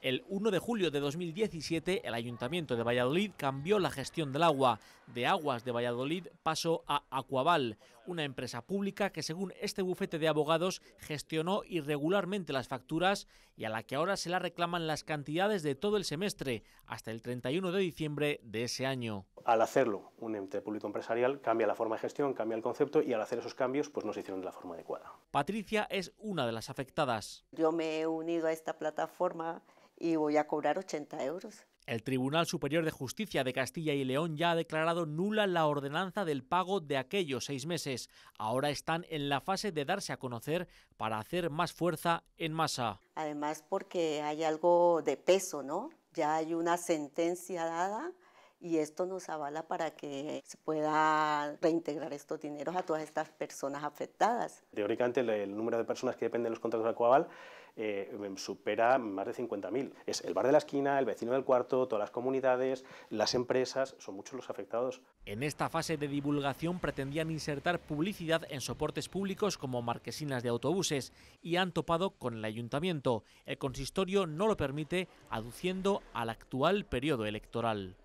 El 1 de julio de 2017, el Ayuntamiento de Valladolid cambió la gestión del agua. De Aguas de Valladolid pasó a Aquaval, una empresa pública que, según este bufete de abogados, gestionó irregularmente las facturas y a la que ahora se la reclaman las cantidades de todo el semestre, hasta el 31 de diciembre de ese año. Al hacerlo un ente público empresarial, cambia la forma de gestión, cambia el concepto y al hacer esos cambios, pues no se hicieron de la forma adecuada. Patricia es una de las afectadas. Yo me he unido a esta plataforma y voy a cobrar 80 euros. El Tribunal Superior de Justicia de Castilla y León ya ha declarado nula la ordenanza del pago de aquellos seis meses. Ahora están en la fase de darse a conocer para hacer más fuerza en masa. Además porque hay algo de peso, ¿no? Ya hay una sentencia dada y esto nos avala para que se pueda reintegrar estos dineros a todas estas personas afectadas. Teóricamente el número de personas que dependen de los contratos de Acuaval eh, em, supera más de 50.000. Es el bar de la esquina, el vecino del cuarto, todas las comunidades, las empresas, son muchos los afectados. En esta fase de divulgación pretendían insertar publicidad en soportes públicos como marquesinas de autobuses y han topado con el ayuntamiento. El consistorio no lo permite, aduciendo al actual periodo electoral.